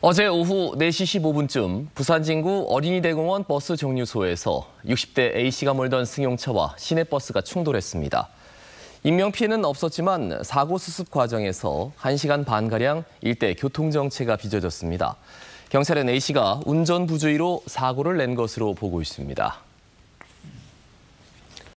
어제 오후 4시 15분쯤 부산 진구 어린이대공원 버스 정류소에서 60대 A씨가 몰던 승용차와 시내버스가 충돌했습니다. 인명피해는 없었지만 사고 수습 과정에서 1시간 반가량 일대 교통정체가 빚어졌습니다. 경찰은 A씨가 운전 부주의로 사고를 낸 것으로 보고 있습니다.